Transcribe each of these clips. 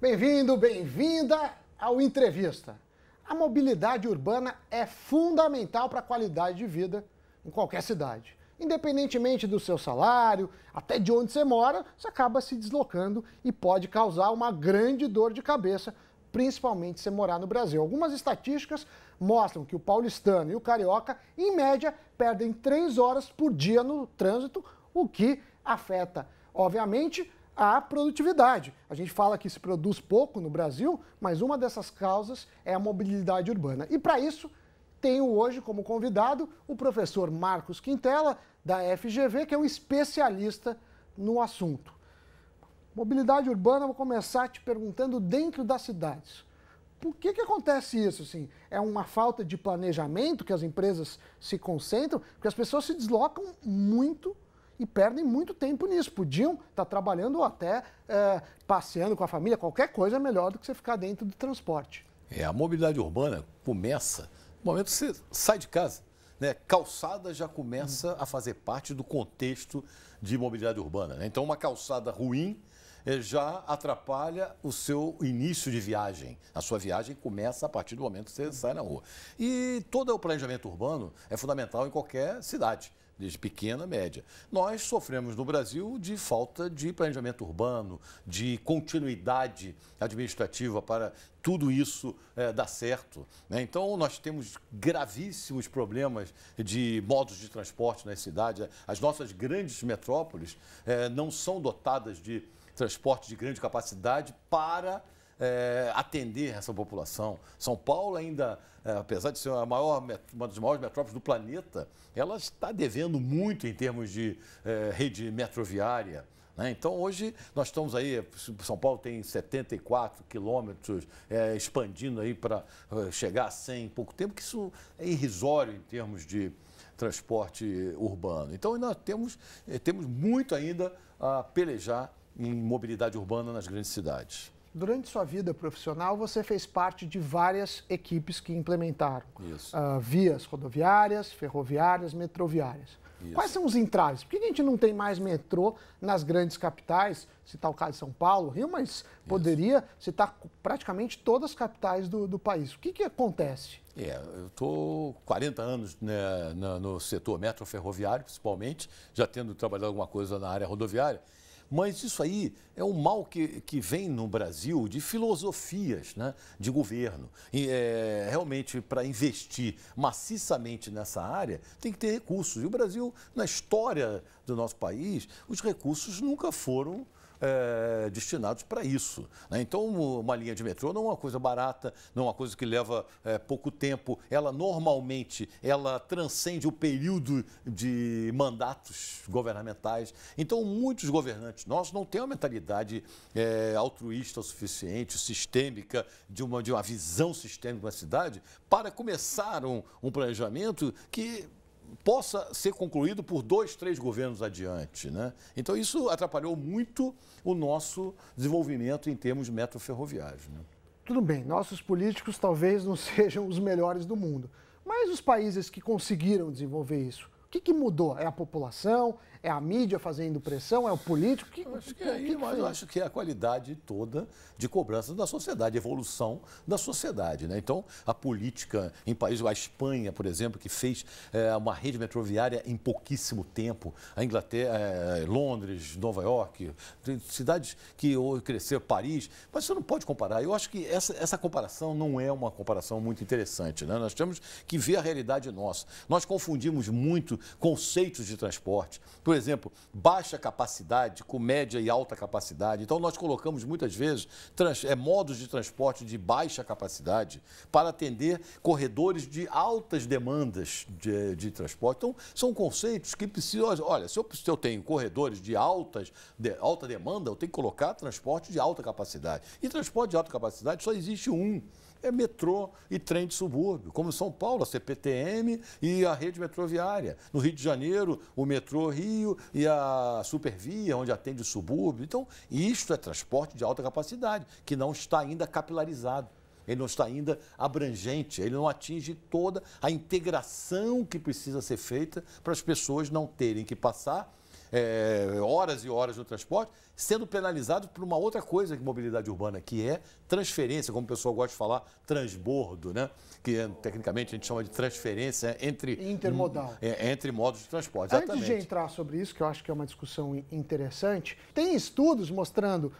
Bem-vindo, bem-vinda ao Entrevista. A mobilidade urbana é fundamental para a qualidade de vida em qualquer cidade. Independentemente do seu salário, até de onde você mora, você acaba se deslocando e pode causar uma grande dor de cabeça, principalmente se morar no Brasil. Algumas estatísticas mostram que o paulistano e o carioca, em média, perdem três horas por dia no trânsito, o que afeta, obviamente, à produtividade. A gente fala que se produz pouco no Brasil, mas uma dessas causas é a mobilidade urbana. E para isso, tenho hoje como convidado o professor Marcos Quintela, da FGV, que é um especialista no assunto. Mobilidade urbana, vou começar te perguntando dentro das cidades. Por que, que acontece isso? Assim? É uma falta de planejamento que as empresas se concentram, porque as pessoas se deslocam muito e perdem muito tempo nisso. Podiam estar tá trabalhando ou até é, passeando com a família, qualquer coisa é melhor do que você ficar dentro do transporte. É, a mobilidade urbana começa no momento que você sai de casa. Né? Calçada já começa a fazer parte do contexto de mobilidade urbana. Né? Então, uma calçada ruim eh, já atrapalha o seu início de viagem. A sua viagem começa a partir do momento que você sai na rua. E todo o planejamento urbano é fundamental em qualquer cidade desde pequena, média. Nós sofremos no Brasil de falta de planejamento urbano, de continuidade administrativa para tudo isso é, dar certo. Né? Então, nós temos gravíssimos problemas de modos de transporte nas cidades. As nossas grandes metrópoles é, não são dotadas de transporte de grande capacidade para é, atender essa população. São Paulo ainda, é, apesar de ser a maior, uma das maiores metrópoles do planeta, ela está devendo muito em termos de é, rede metroviária. Né? Então, hoje, nós estamos aí, São Paulo tem 74 quilômetros, expandindo aí para chegar a 100 em pouco tempo, que isso é irrisório em termos de transporte urbano. Então, nós temos, temos muito ainda a pelejar em mobilidade urbana nas grandes cidades. Durante sua vida profissional, você fez parte de várias equipes que implementaram uh, vias rodoviárias, ferroviárias, metroviárias. Isso. Quais são os entraves? Por que a gente não tem mais metrô nas grandes capitais? Citar tá o caso de São Paulo, Rio, mas poderia Isso. citar praticamente todas as capitais do, do país. O que, que acontece? É, eu estou 40 anos né, no setor metro ferroviário, principalmente, já tendo trabalhado alguma coisa na área rodoviária. Mas isso aí é um mal que, que vem no Brasil de filosofias né, de governo. E, é, realmente, para investir maciçamente nessa área, tem que ter recursos. E o Brasil, na história do nosso país, os recursos nunca foram é, destinados para isso. Né? Então, uma linha de metrô não é uma coisa barata, não é uma coisa que leva é, pouco tempo. Ela normalmente ela transcende o período de mandatos governamentais. Então, muitos governantes nossos não têm uma mentalidade é, altruísta o suficiente, sistêmica, de uma, de uma visão sistêmica da cidade, para começar um, um planejamento que possa ser concluído por dois, três governos adiante. Né? Então, isso atrapalhou muito o nosso desenvolvimento em termos metroferroviários. Né? Tudo bem, nossos políticos talvez não sejam os melhores do mundo, mas os países que conseguiram desenvolver isso, o que, que mudou? É a população? É a mídia fazendo pressão? É o político? Que, acho que, aí, que, eu acho que é a qualidade toda de cobrança da sociedade, evolução da sociedade. Né? Então, a política em países, a Espanha, por exemplo, que fez é, uma rede metroviária em pouquíssimo tempo, a Inglaterra, é, Londres, Nova York, cidades que cresceram, Paris, mas você não pode comparar. Eu acho que essa, essa comparação não é uma comparação muito interessante. Né? Nós temos que ver a realidade nossa. Nós confundimos muito conceitos de transporte por exemplo, baixa capacidade com média e alta capacidade. Então, nós colocamos muitas vezes trans, é, modos de transporte de baixa capacidade para atender corredores de altas demandas de, de transporte. Então, são conceitos que precisam. Olha, se eu, se eu tenho corredores de, altas, de alta demanda, eu tenho que colocar transporte de alta capacidade. E transporte de alta capacidade só existe um é metrô e trem de subúrbio, como São Paulo, a CPTM e a rede metroviária. No Rio de Janeiro, o metrô Rio Rio e a Supervia, onde atende o subúrbio. Então, isto é transporte de alta capacidade, que não está ainda capilarizado. Ele não está ainda abrangente, ele não atinge toda a integração que precisa ser feita para as pessoas não terem que passar é, horas e horas no transporte, sendo penalizado por uma outra coisa que mobilidade urbana, que é transferência, como o pessoal gosta de falar, transbordo, né? Que é, tecnicamente a gente chama de transferência entre. Intermodal. É, entre modos de transporte. Exatamente. Antes de entrar sobre isso, que eu acho que é uma discussão interessante, tem estudos mostrando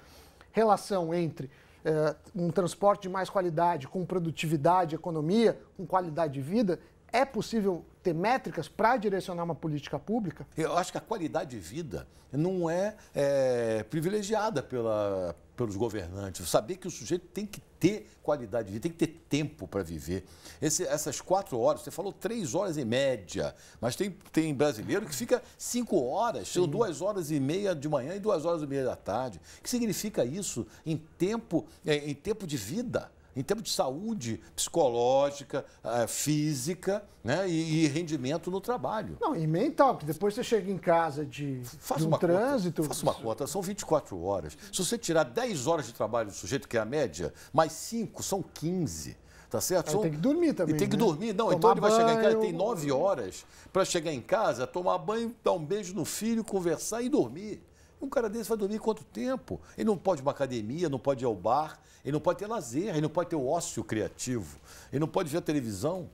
relação entre é, um transporte de mais qualidade, com produtividade, economia, com qualidade de vida, é possível ter métricas para direcionar uma política pública? Eu acho que a qualidade de vida não é, é privilegiada pela, pelos governantes. Saber que o sujeito tem que ter qualidade de vida, tem que ter tempo para viver. Esse, essas quatro horas, você falou três horas em média, mas tem, tem brasileiro que fica cinco horas, são duas horas e meia de manhã e duas horas e meia da tarde. O que significa isso em tempo, é, em tempo de vida? em termos de saúde psicológica, eh, física né? e, rendimento no trabalho. Não, e mental, porque depois você chega em casa de, faz de um uma trânsito. Faça uma conta, são 24 horas. Se você tirar 10 horas de trabalho do sujeito, que é a média, mais 5 são 15 tá certo? São... Tem que dormir também. E tem que né? dormir, não. Tomar então ele vai banho, chegar em casa, tem nove horas para chegar em casa, tomar banho, dar um beijo no filho, conversar e dormir. Um cara desse vai dormir quanto tempo? Ele não pode ir uma academia, não pode ir ao bar, ele não pode ter lazer, ele não pode ter o ócio criativo, ele não pode ver a televisão,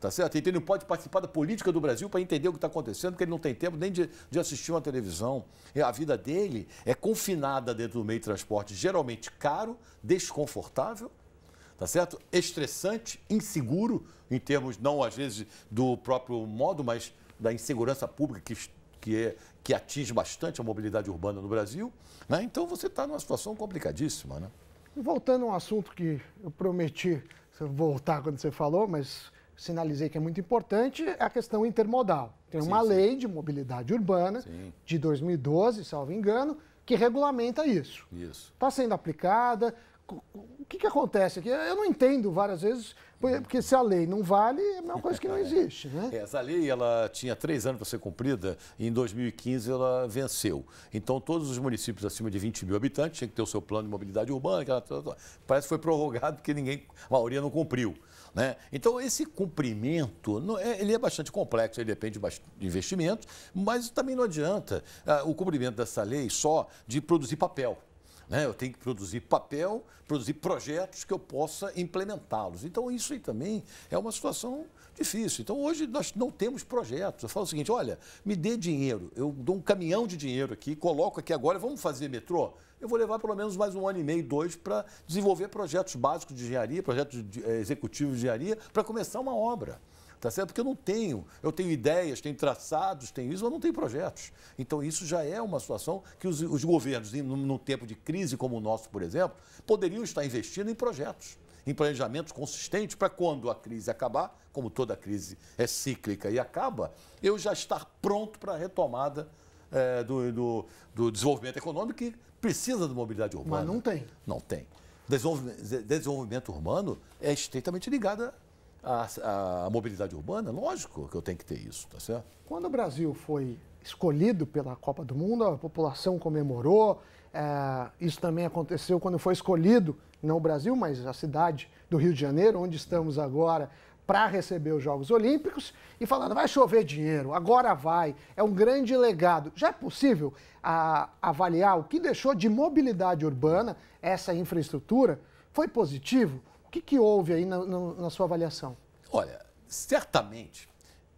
tá certo? Então, ele não pode participar da política do Brasil para entender o que está acontecendo, porque ele não tem tempo nem de, de assistir uma televisão. E é, a vida dele é confinada dentro do meio de transporte, geralmente caro, desconfortável tá certo? Estressante, inseguro, em termos não às vezes do próprio modo, mas da insegurança pública que que, é, que atinge bastante a mobilidade urbana no Brasil. Né? Então você está numa situação complicadíssima. Né? Voltando a um assunto que eu prometi voltar quando você falou, mas sinalizei que é muito importante, é a questão intermodal. Tem uma sim. lei de mobilidade urbana sim. de 2012, salvo engano, que regulamenta isso. Isso. Está sendo aplicada o que, que acontece aqui? Eu não entendo várias vezes, uhum. porque se a lei não vale, é uma coisa que não existe. Né? É, essa lei ela tinha três anos para ser cumprida e em 2015 ela venceu. Então, todos os municípios acima de 20 mil habitantes tinham que ter o seu plano de mobilidade urbana. Aquela... Parece que foi prorrogado porque ninguém, a maioria não cumpriu. Né? Então, esse cumprimento, é, ele é bastante complexo, ele depende de investimentos, mas também não adianta ah, o cumprimento dessa lei só de produzir papel. Né? Eu tenho que produzir papel, produzir projetos que eu possa implementá-los. Então, isso aí também é uma situação difícil. Então, hoje nós não temos projetos. Eu falo o seguinte: olha, me dê dinheiro, eu dou um caminhão de dinheiro aqui, coloco aqui agora, vamos fazer metrô? Eu vou levar pelo menos mais um ano e meio, dois, para desenvolver projetos básicos de engenharia, projetos eh, executivos de engenharia, para começar uma obra tá certo? Porque eu não tenho, eu tenho ideias, tenho traçados, tenho isso, mas não tenho projetos. Então, isso já é uma situação que os, os governos, num, tempo de crise como o nosso, por exemplo, poderiam estar investindo em projetos em planejamentos consistentes para quando a crise acabar, como toda crise é cíclica e acaba, eu já estar pronto para a retomada é, do, do, do, desenvolvimento econômico que precisa de mobilidade urbana. Mas não tem. Não tem. Desenvolvimento, desenvolvimento urbano é estreitamente ligado a, a mobilidade urbana? Lógico que eu tenho que ter isso, tá certo? Quando o Brasil foi escolhido pela Copa do Mundo, a população comemorou. É, isso também aconteceu quando foi escolhido, não o Brasil, mas a cidade do Rio de Janeiro, onde estamos agora, para receber os Jogos Olímpicos e falando: vai chover dinheiro, agora vai, é um grande legado. Já é possível a, avaliar o que deixou de mobilidade urbana essa infraestrutura? Foi positivo? O que, que houve aí na, na, na sua avaliação? Olha, certamente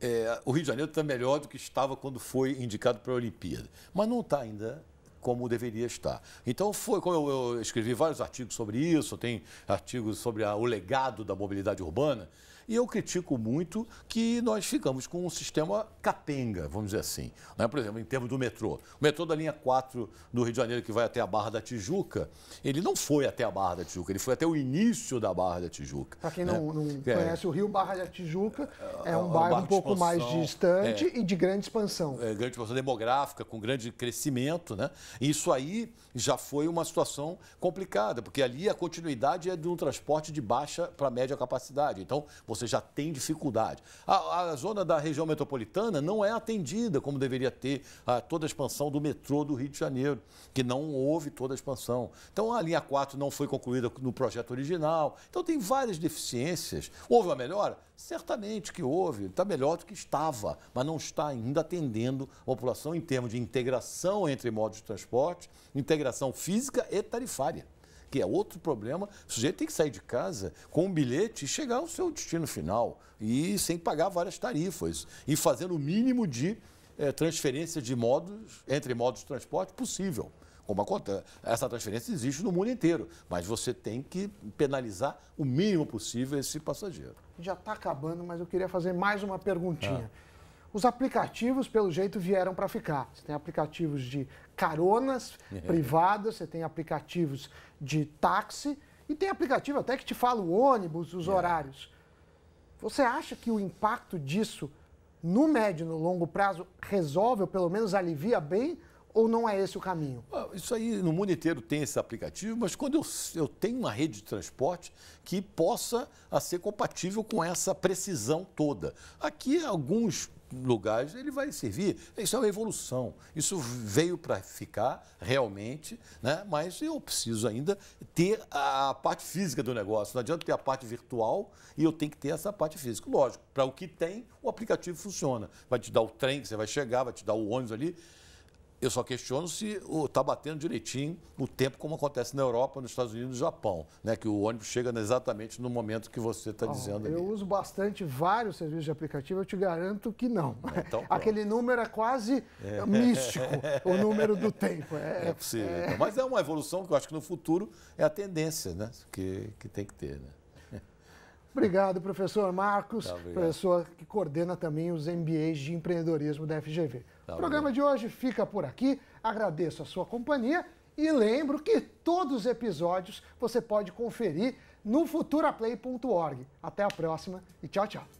é, o Rio de Janeiro está melhor do que estava quando foi indicado para a Olimpíada, mas não está ainda como deveria estar. Então foi, como eu, eu escrevi vários artigos sobre isso, tem artigos sobre a, o legado da mobilidade urbana, e eu critico muito que nós ficamos com um sistema capenga, vamos dizer assim. Né? Por exemplo, em termos do metrô. O metrô da linha 4 do Rio de Janeiro, que vai até a Barra da Tijuca, ele não foi até a Barra da Tijuca, ele foi até o início da Barra da Tijuca. Para quem né? não, não é, conhece, o Rio Barra da Tijuca é, é, é um, é um bairro um pouco mais distante é, e de grande expansão. É, grande expansão demográfica, com grande crescimento. Né? Isso aí já foi uma situação complicada, porque ali a continuidade é de um transporte de baixa para média capacidade. Então, você você já tem dificuldade. A, a zona da região metropolitana não é atendida como deveria ter a, toda a expansão do metrô do Rio de Janeiro, que não houve toda a expansão. Então a linha 4 não foi concluída no projeto original. Então tem várias deficiências. Houve uma melhora? Certamente que houve, está melhor do que estava, mas não está ainda atendendo a população em termos de integração entre modos de transporte, integração física e tarifária que é outro problema. O sujeito tem que sair de casa com um bilhete e chegar ao seu destino final, e sem pagar várias tarifas, e fazendo o mínimo de é, transferência de modos, entre modos de transporte possível. Como conta, essa transferência existe no mundo inteiro, mas você tem que penalizar o mínimo possível esse passageiro. Já está acabando, mas eu queria fazer mais uma perguntinha. Ah. Os aplicativos, pelo jeito, vieram para ficar. Você tem aplicativos de caronas é. privadas, você tem aplicativos de táxi e tem aplicativo até que te fala o ônibus, os é. horários. Você acha que o impacto disso no médio e no longo prazo resolve ou pelo menos alivia bem ou não é esse o caminho? Ah, isso aí no mundo inteiro tem esse aplicativo, mas quando eu, eu tenho uma rede de transporte que possa ser compatível com essa precisão toda. Aqui alguns lugares, ele vai servir. Isso é uma evolução. Isso veio para ficar realmente, né? mas eu preciso ainda ter a parte física do negócio. Não adianta ter a parte virtual e eu tenho que ter essa parte física. Lógico, para o que tem, o aplicativo funciona. Vai te dar o trem que você vai chegar, vai te dar o ônibus ali. Eu só questiono se está batendo direitinho o tempo como acontece na Europa, nos Estados Unidos e no Japão, né? Que o ônibus chega exatamente no momento que você está dizendo. Eu ali. uso bastante vários serviços de aplicativo, eu te garanto que não. É, então, Aquele número é quase é. místico, o número do tempo. É, é possível. É... Então. Mas é uma evolução que eu acho que no futuro é a tendência, né? Que, que tem que ter, né? Obrigado, professor Marcos, tá, obrigado. professor que coordena também os MBAs de empreendedorismo da FGV. Tá o programa bem. de hoje fica por aqui. Agradeço a sua companhia e lembro que todos os episódios você pode conferir no futuraplay.org. Até a próxima e tchau, tchau.